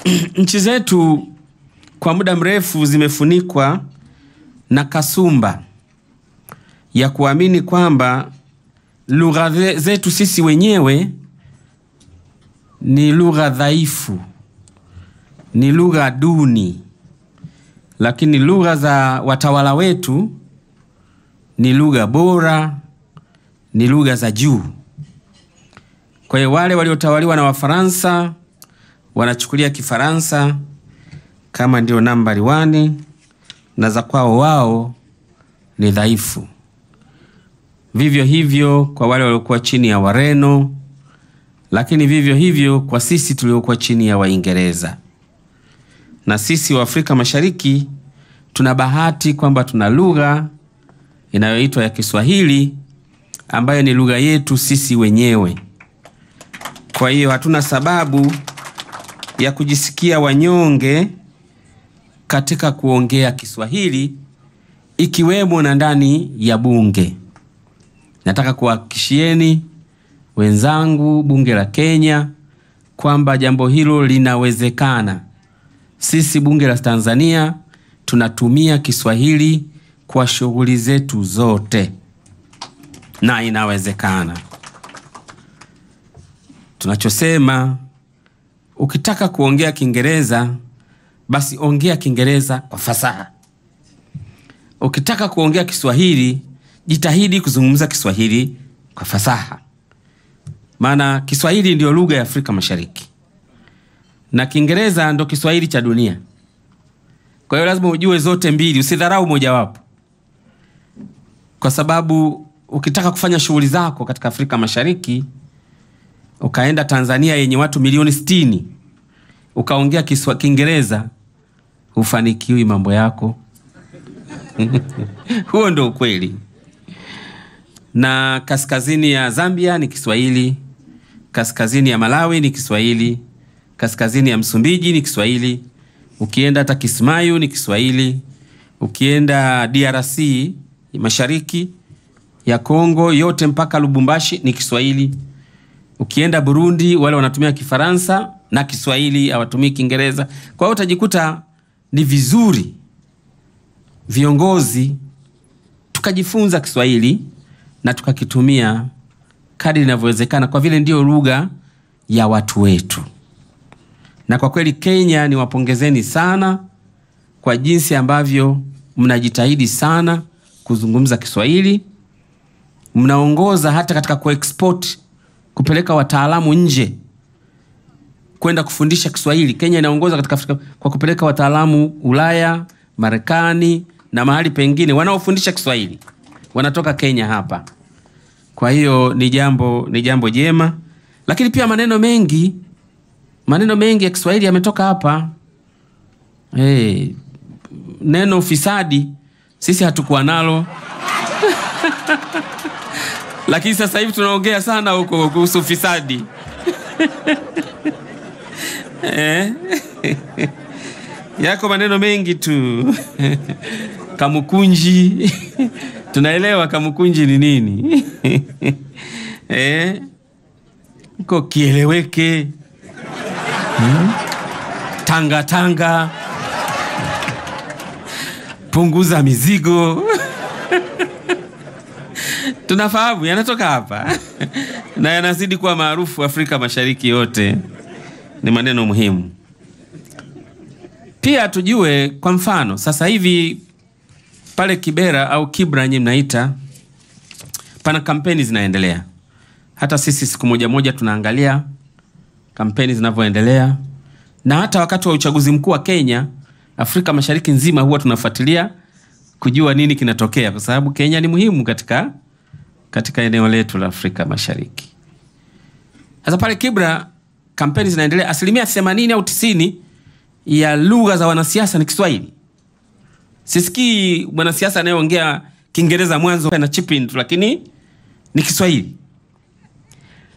nchi zetu kwa muda mrefu zimefunikwa na kasumba ya kuamini kwamba lugha zetu sisi wenyewe ni lugha dhaifu, ni lugha duni, lakini lugha za watawala wetu ni lugha bora, ni lugha za juu. Kwa hiyo wale waliotawaliwa na Wafaransa wanachukulia Kifaransa kama ndio nambari wani na za kwao wao ni dhaifu. Vivyo hivyo kwa wale waliokuwa chini ya Wareno, lakini vivyo hivyo kwa sisi tuliokuwa chini ya Waingereza. Na sisi wa Afrika Mashariki tuna bahati kwamba tuna lugha inayoitwa ya Kiswahili ambayo ni lugha yetu sisi wenyewe. Kwa hiyo hatuna sababu ya kujisikia wanyonge katika kuongea Kiswahili ikiwemo na ndani ya bunge. Nataka kuhakikishieni wenzangu bunge la Kenya kwamba jambo hilo linawezekana. Sisi bunge la Tanzania tunatumia Kiswahili kwa shughuli zetu zote na inawezekana. Tunachosema ukitaka kuongea Kiingereza basi ongea Kiingereza kwa fasaha. Ukitaka kuongea Kiswahili jitahidi kuzungumza Kiswahili kwa fasaha, maana Kiswahili ndio lugha ya Afrika Mashariki na Kiingereza ndo Kiswahili cha dunia. Kwa hiyo lazima ujue zote mbili, usidharau mojawapo, kwa sababu ukitaka kufanya shughuli zako katika Afrika Mashariki ukaenda Tanzania yenye watu milioni sitini ukaongea Kiswa Kiingereza, hufanikiwi mambo yako. Huo ndo ukweli. Na kaskazini ya Zambia ni Kiswahili, kaskazini ya Malawi ni Kiswahili, kaskazini ya Msumbiji ni Kiswahili, ukienda hata Kismayu ni Kiswahili, ukienda DRC mashariki ya Kongo yote mpaka Lubumbashi ni Kiswahili. Ukienda Burundi wale wanatumia Kifaransa na Kiswahili, hawatumii Kiingereza. Kwa hiyo utajikuta ni vizuri viongozi tukajifunza Kiswahili na tukakitumia kadri inavyowezekana, kwa vile ndiyo lugha ya watu wetu. Na kwa kweli Kenya, niwapongezeni sana kwa jinsi ambavyo mnajitahidi sana kuzungumza Kiswahili, mnaongoza hata katika kuexport kupeleka wataalamu nje kwenda kufundisha Kiswahili. Kenya inaongoza katika Afrika kwa kupeleka wataalamu Ulaya, Marekani na mahali pengine wanaofundisha Kiswahili wanatoka Kenya hapa. Kwa hiyo ni jambo ni jambo jema, lakini pia maneno mengi maneno mengi ya Kiswahili yametoka hapa. Hey, eh, neno fisadi sisi hatukuwa nalo lakini sasa hivi tunaongea sana huko kuhusu fisadi eh? yako maneno mengi tu kamukunji tunaelewa kamukunji ni nini eh? kieleweke hmm? tanga tanga punguza mizigo tunafahamu yanatoka hapa na yanazidi kuwa maarufu Afrika Mashariki yote. Ni maneno muhimu. Pia tujue, kwa mfano sasa hivi pale Kibera au Kibra nyi mnaita, pana kampeni zinaendelea. Hata sisi siku moja moja tunaangalia kampeni zinavyoendelea, na hata wakati wa uchaguzi mkuu wa Kenya, Afrika Mashariki nzima huwa tunafuatilia kujua nini kinatokea, kwa sababu Kenya ni muhimu katika katika eneo letu la Afrika Mashariki. Sasa pale Kibra kampeni zinaendelea, asilimia themanini au tisini ya lugha za wanasiasa ni Kiswahili. Sisikii mwanasiasa anayeongea Kiingereza mwanzo na chipin lakini ni Kiswahili.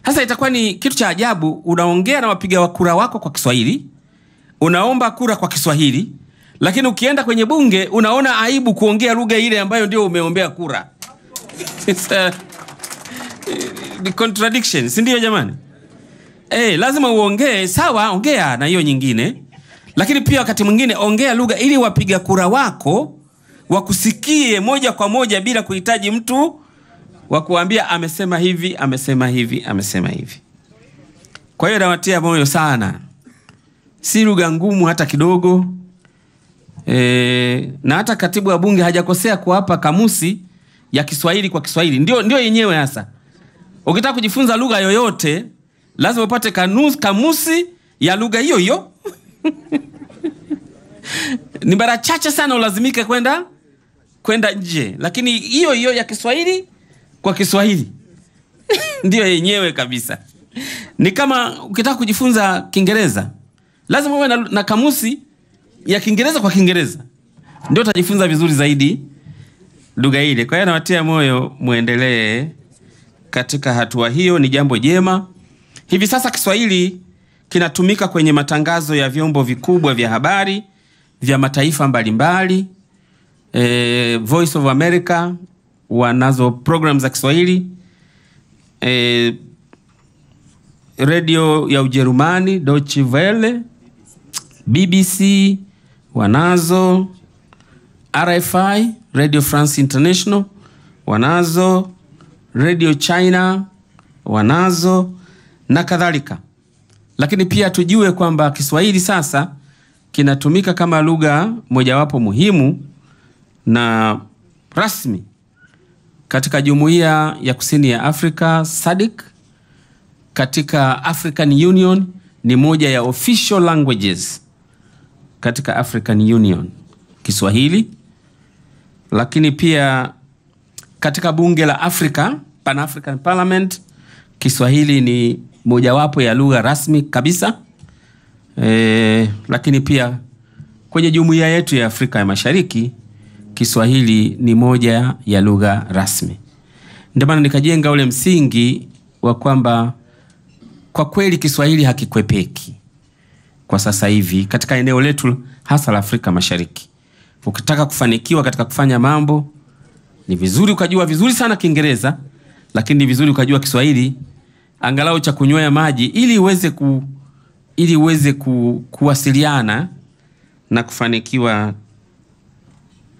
Sasa itakuwa ni kitu cha ajabu, unaongea na wapiga wa kura wako kwa Kiswahili, unaomba kura kwa Kiswahili, lakini ukienda kwenye bunge unaona aibu kuongea lugha ile ambayo ndio umeombea kura. Sasa uh, contradiction, jamani? hey, eh, lazima uongee sawa, ongea na hiyo nyingine, lakini pia wakati mwingine ongea lugha ili wapiga kura wako wakusikie moja kwa moja bila kuhitaji mtu wa kuambia amesema hivi, amesema hivi, amesema hivi. Kwa hiyo nawatia moyo sana, si lugha ngumu hata kidogo. E, na hata katibu wa bunge hajakosea kuwapa kamusi ya Kiswahili kwa Kiswahili, ndio, ndio yenyewe hasa. Ukitaka kujifunza lugha yoyote lazima upate kamusi ya lugha hiyo hiyo ni mara chache sana ulazimike kwenda kwenda nje, lakini hiyo hiyo ya Kiswahili kwa Kiswahili ndiyo yenyewe kabisa. Ni kama ukitaka kujifunza Kiingereza lazima uwe na, na kamusi ya Kiingereza kwa Kiingereza, ndio utajifunza vizuri zaidi lugha ile. Kwa hiyo anawatia moyo muendelee katika hatua hiyo, ni jambo jema. Hivi sasa Kiswahili kinatumika kwenye matangazo ya vyombo vikubwa vya habari vya mataifa mbalimbali. E, Voice of America wanazo program za Kiswahili. E, redio ya Ujerumani Deutsche Welle, BBC wanazo, RFI Radio France International wanazo, Radio China wanazo na kadhalika. Lakini pia tujue kwamba Kiswahili sasa kinatumika kama lugha mojawapo muhimu na rasmi katika Jumuiya ya Kusini ya Afrika SADC, katika African Union ni moja ya official languages katika African Union Kiswahili lakini pia katika bunge la Afrika, Pan African Parliament, Kiswahili ni mojawapo ya lugha rasmi kabisa e, lakini pia kwenye jumuiya yetu ya Afrika ya Mashariki Kiswahili ni moja ya lugha rasmi. Ndio maana nikajenga ule msingi wa kwamba kwa kweli Kiswahili hakikwepeki kwa sasa hivi katika eneo letu hasa la Afrika Mashariki ukitaka kufanikiwa katika kufanya mambo ni vizuri ukajua vizuri sana kiingereza lakini ni vizuri ukajua kiswahili angalau cha kunywea maji ili uweze ku, ili uweze ku, kuwasiliana na kufanikiwa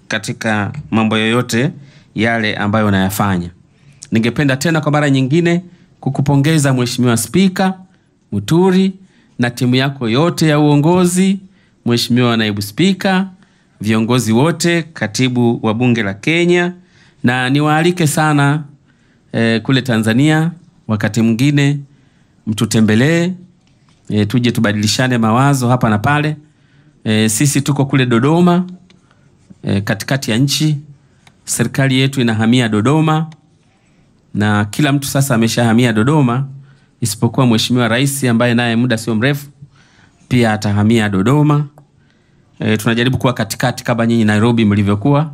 katika mambo yoyote yale ambayo unayafanya ningependa tena kwa mara nyingine kukupongeza mheshimiwa spika muturi na timu yako yote ya uongozi mheshimiwa naibu spika viongozi wote, katibu wa bunge la Kenya, na niwaalike sana e, kule Tanzania wakati mwingine mtutembelee, e, tuje tubadilishane mawazo hapa na pale. E, sisi tuko kule Dodoma e, katikati ya nchi, serikali yetu inahamia Dodoma na kila mtu sasa ameshahamia Dodoma isipokuwa Mheshimiwa Rais ambaye naye muda sio mrefu pia atahamia Dodoma. E, tunajaribu kuwa katikati kama nyinyi Nairobi mlivyokuwa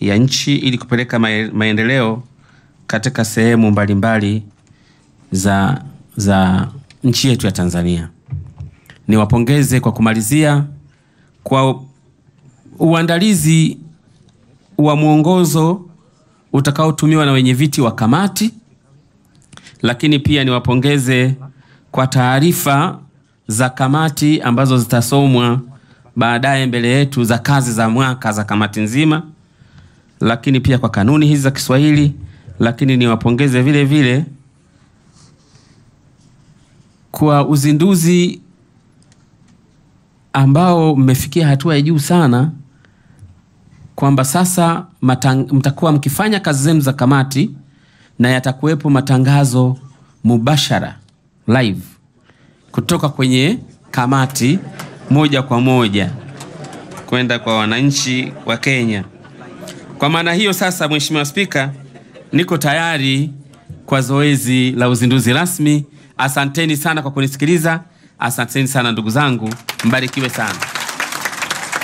ya nchi ili kupeleka maendeleo katika sehemu mbalimbali za, za nchi yetu ya Tanzania. Niwapongeze kwa kumalizia kwa uandalizi wa mwongozo utakaotumiwa na wenyeviti wa kamati, lakini pia niwapongeze kwa taarifa za kamati ambazo zitasomwa baadaye mbele yetu za kazi za mwaka za kamati nzima, lakini pia kwa kanuni hizi za Kiswahili. Lakini niwapongeze vile vile kwa uzinduzi ambao mmefikia hatua ya juu sana, kwamba sasa matang, mtakuwa mkifanya kazi zenu za kamati na yatakuwepo matangazo mubashara live kutoka kwenye kamati moja kwa moja kwenda kwa wananchi wa Kenya. Kwa maana hiyo sasa, Mheshimiwa Spika, niko tayari kwa zoezi la uzinduzi rasmi. Asanteni sana kwa kunisikiliza. Asanteni sana ndugu zangu, mbarikiwe sana.